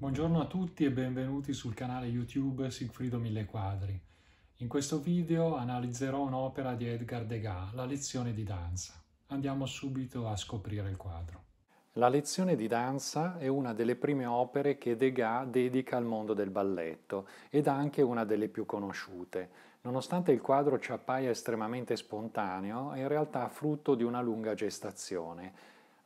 Buongiorno a tutti e benvenuti sul canale YouTube Sigfrido Mille Quadri. In questo video analizzerò un'opera di Edgar Degas, La lezione di danza. Andiamo subito a scoprire il quadro. La lezione di danza è una delle prime opere che Degas dedica al mondo del balletto ed anche una delle più conosciute. Nonostante il quadro ci appaia estremamente spontaneo, è in realtà frutto di una lunga gestazione.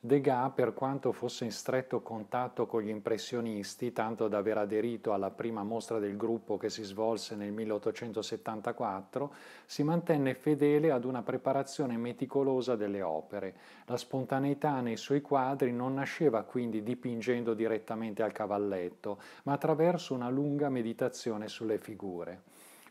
Degas, per quanto fosse in stretto contatto con gli impressionisti, tanto da aver aderito alla prima mostra del gruppo che si svolse nel 1874, si mantenne fedele ad una preparazione meticolosa delle opere. La spontaneità nei suoi quadri non nasceva quindi dipingendo direttamente al cavalletto, ma attraverso una lunga meditazione sulle figure.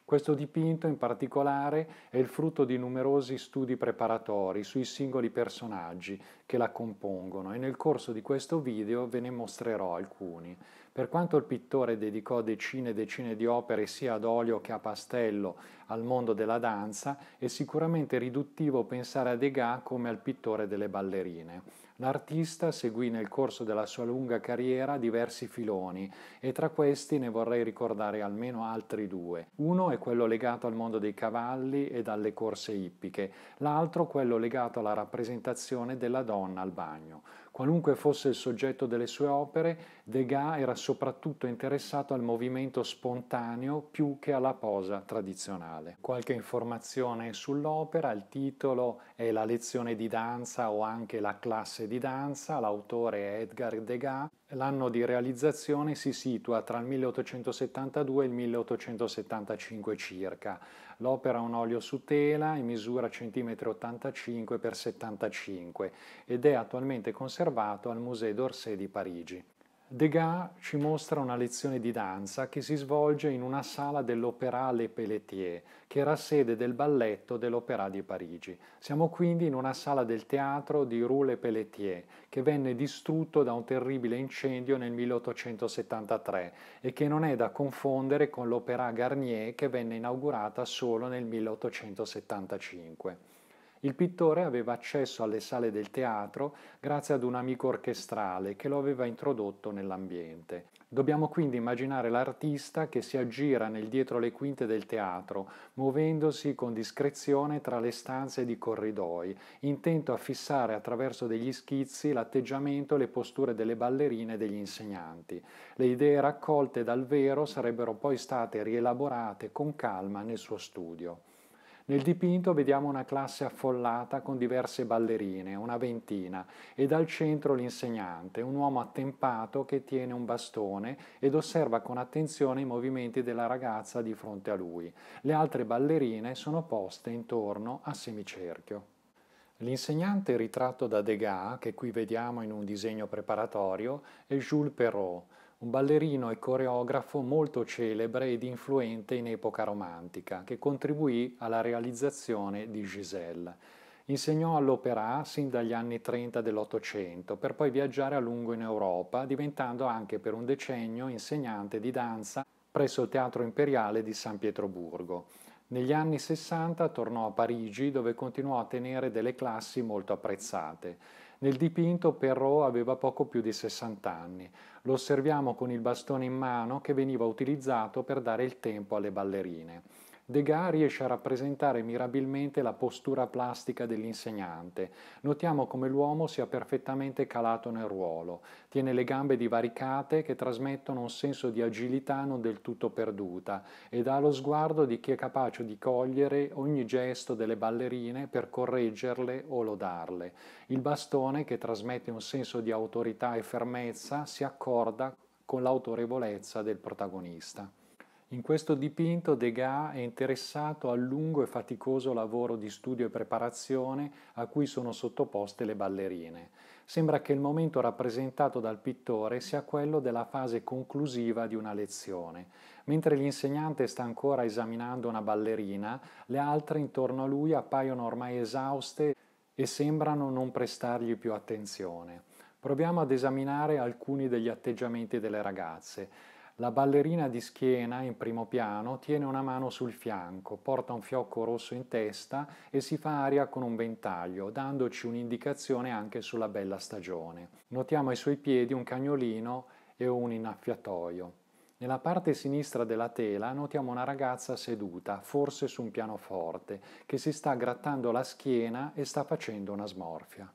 Questo dipinto in particolare è il frutto di numerosi studi preparatori sui singoli personaggi che la compongono e nel corso di questo video ve ne mostrerò alcuni. Per quanto il pittore dedicò decine e decine di opere sia ad olio che a pastello al mondo della danza, è sicuramente riduttivo pensare a Degas come al pittore delle ballerine. L'artista seguì nel corso della sua lunga carriera diversi filoni e tra questi ne vorrei ricordare almeno altri due. Uno è quello legato al mondo dei cavalli e alle corse ippiche, l'altro quello legato alla rappresentazione della donna al bagno. Qualunque fosse il soggetto delle sue opere, Degas era soprattutto interessato al movimento spontaneo più che alla posa tradizionale. Qualche informazione sull'opera, il titolo è La lezione di danza o anche La classe di danza, l'autore è Edgar Degas, L'anno di realizzazione si situa tra il 1872 e il 1875 circa. L'opera ha un olio su tela e misura 1,85 85 x 75 ed è attualmente conservato al Musée d'Orsay di Parigi. Degas ci mostra una lezione di danza che si svolge in una sala dell'Opéra Le Pelletier, che era sede del balletto dell'Opéra di Parigi. Siamo quindi in una sala del teatro di Rue Le Pelletier, che venne distrutto da un terribile incendio nel 1873 e che non è da confondere con l'Opéra Garnier che venne inaugurata solo nel 1875. Il pittore aveva accesso alle sale del teatro grazie ad un amico orchestrale che lo aveva introdotto nell'ambiente. Dobbiamo quindi immaginare l'artista che si aggira nel dietro le quinte del teatro, muovendosi con discrezione tra le stanze di corridoi, intento a fissare attraverso degli schizzi l'atteggiamento e le posture delle ballerine e degli insegnanti. Le idee raccolte dal vero sarebbero poi state rielaborate con calma nel suo studio. Nel dipinto vediamo una classe affollata con diverse ballerine, una ventina, e dal centro l'insegnante, un uomo attempato che tiene un bastone ed osserva con attenzione i movimenti della ragazza di fronte a lui. Le altre ballerine sono poste intorno a semicerchio. L'insegnante ritratto da Degas, che qui vediamo in un disegno preparatorio, è Jules Perrault un ballerino e coreografo molto celebre ed influente in epoca romantica, che contribuì alla realizzazione di Giselle. Insegnò all'Opéra sin dagli anni 30 dell'Ottocento, per poi viaggiare a lungo in Europa, diventando anche per un decennio insegnante di danza presso il Teatro Imperiale di San Pietroburgo. Negli anni 60 tornò a Parigi dove continuò a tenere delle classi molto apprezzate. Nel dipinto Perrault aveva poco più di 60 anni. Lo osserviamo con il bastone in mano che veniva utilizzato per dare il tempo alle ballerine. Degas riesce a rappresentare mirabilmente la postura plastica dell'insegnante. Notiamo come l'uomo sia perfettamente calato nel ruolo. Tiene le gambe divaricate che trasmettono un senso di agilità non del tutto perduta ed ha lo sguardo di chi è capace di cogliere ogni gesto delle ballerine per correggerle o lodarle. Il bastone che trasmette un senso di autorità e fermezza si accorda con l'autorevolezza del protagonista. In questo dipinto Degas è interessato al lungo e faticoso lavoro di studio e preparazione a cui sono sottoposte le ballerine. Sembra che il momento rappresentato dal pittore sia quello della fase conclusiva di una lezione. Mentre l'insegnante sta ancora esaminando una ballerina, le altre intorno a lui appaiono ormai esauste e sembrano non prestargli più attenzione. Proviamo ad esaminare alcuni degli atteggiamenti delle ragazze. La ballerina di schiena, in primo piano, tiene una mano sul fianco, porta un fiocco rosso in testa e si fa aria con un ventaglio, dandoci un'indicazione anche sulla bella stagione. Notiamo ai suoi piedi un cagnolino e un innaffiatoio. Nella parte sinistra della tela notiamo una ragazza seduta, forse su un pianoforte, che si sta grattando la schiena e sta facendo una smorfia.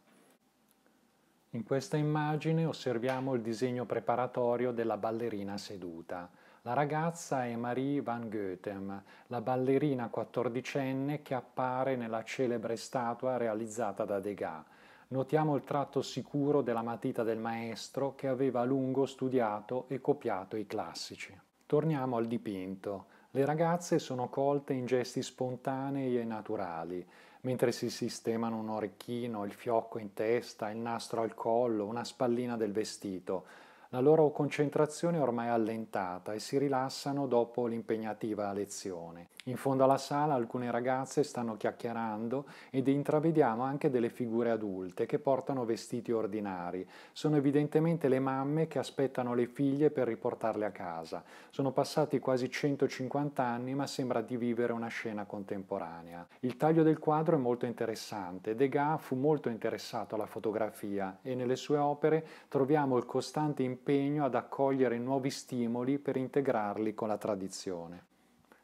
In questa immagine osserviamo il disegno preparatorio della ballerina seduta. La ragazza è Marie van Goethem, la ballerina quattordicenne che appare nella celebre statua realizzata da Degas. Notiamo il tratto sicuro della matita del maestro che aveva a lungo studiato e copiato i classici. Torniamo al dipinto. Le ragazze sono colte in gesti spontanei e naturali mentre si sistemano un orecchino, il fiocco in testa, il nastro al collo, una spallina del vestito. La loro concentrazione è ormai allentata e si rilassano dopo l'impegnativa lezione. In fondo alla sala alcune ragazze stanno chiacchierando ed intravediamo anche delle figure adulte che portano vestiti ordinari. Sono evidentemente le mamme che aspettano le figlie per riportarle a casa. Sono passati quasi 150 anni ma sembra di vivere una scena contemporanea. Il taglio del quadro è molto interessante. Degas fu molto interessato alla fotografia e nelle sue opere troviamo il costante impegno ad accogliere nuovi stimoli per integrarli con la tradizione.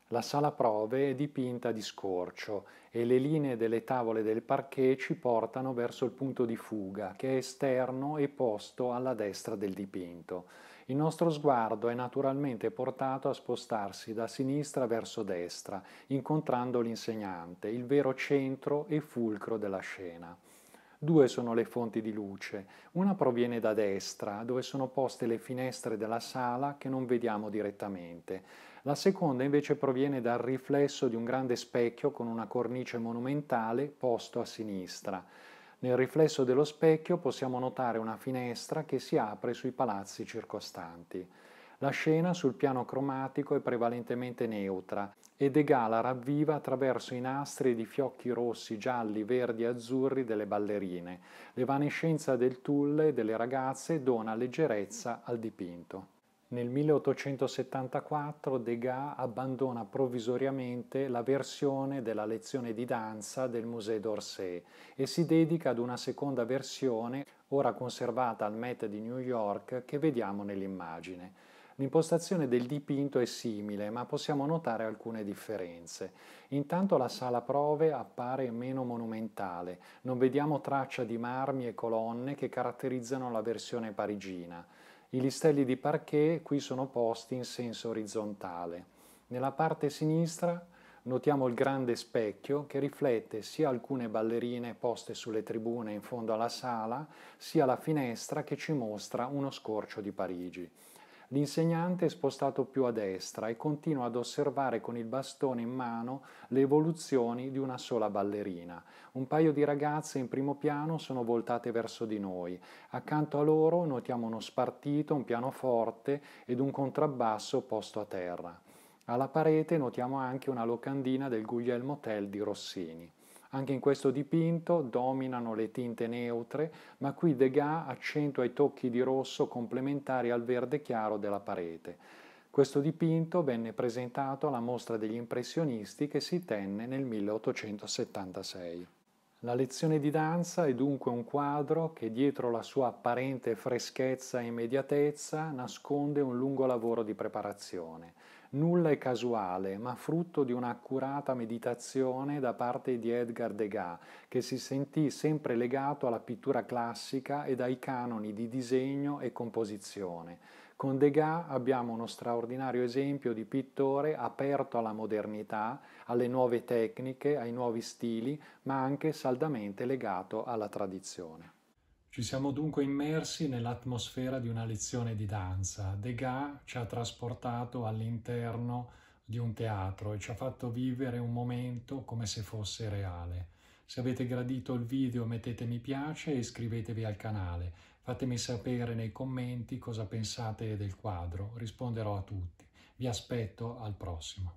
La sala prove è dipinta di scorcio e le linee delle tavole del parquet ci portano verso il punto di fuga, che è esterno e posto alla destra del dipinto. Il nostro sguardo è naturalmente portato a spostarsi da sinistra verso destra, incontrando l'insegnante, il vero centro e fulcro della scena. Due sono le fonti di luce. Una proviene da destra, dove sono poste le finestre della sala che non vediamo direttamente. La seconda invece proviene dal riflesso di un grande specchio con una cornice monumentale posto a sinistra. Nel riflesso dello specchio possiamo notare una finestra che si apre sui palazzi circostanti. La scena sul piano cromatico è prevalentemente neutra e De Gala ravviva attraverso i nastri di fiocchi rossi, gialli, verdi e azzurri delle ballerine. L'evanescenza del tulle e delle ragazze dona leggerezza al dipinto. Nel 1874 Degas abbandona provvisoriamente la versione della lezione di danza del Musée d'Orsay e si dedica ad una seconda versione, ora conservata al Met di New York, che vediamo nell'immagine. L'impostazione del dipinto è simile, ma possiamo notare alcune differenze. Intanto la sala prove appare meno monumentale, non vediamo traccia di marmi e colonne che caratterizzano la versione parigina. I listelli di parquet qui sono posti in senso orizzontale. Nella parte sinistra notiamo il grande specchio che riflette sia alcune ballerine poste sulle tribune in fondo alla sala, sia la finestra che ci mostra uno scorcio di Parigi. L'insegnante è spostato più a destra e continua ad osservare con il bastone in mano le evoluzioni di una sola ballerina. Un paio di ragazze in primo piano sono voltate verso di noi. Accanto a loro notiamo uno spartito, un pianoforte ed un contrabbasso posto a terra. Alla parete notiamo anche una locandina del Guglielmo Tell di Rossini. Anche in questo dipinto dominano le tinte neutre, ma qui Degas accentua i tocchi di rosso complementari al verde chiaro della parete. Questo dipinto venne presentato alla mostra degli impressionisti che si tenne nel 1876. La lezione di danza è dunque un quadro che dietro la sua apparente freschezza e immediatezza nasconde un lungo lavoro di preparazione. Nulla è casuale, ma frutto di un'accurata meditazione da parte di Edgar Degas, che si sentì sempre legato alla pittura classica ed ai canoni di disegno e composizione. Con Degas abbiamo uno straordinario esempio di pittore aperto alla modernità, alle nuove tecniche, ai nuovi stili, ma anche saldamente legato alla tradizione. Ci siamo dunque immersi nell'atmosfera di una lezione di danza. Degas ci ha trasportato all'interno di un teatro e ci ha fatto vivere un momento come se fosse reale. Se avete gradito il video mettete mi piace e iscrivetevi al canale. Fatemi sapere nei commenti cosa pensate del quadro, risponderò a tutti. Vi aspetto al prossimo.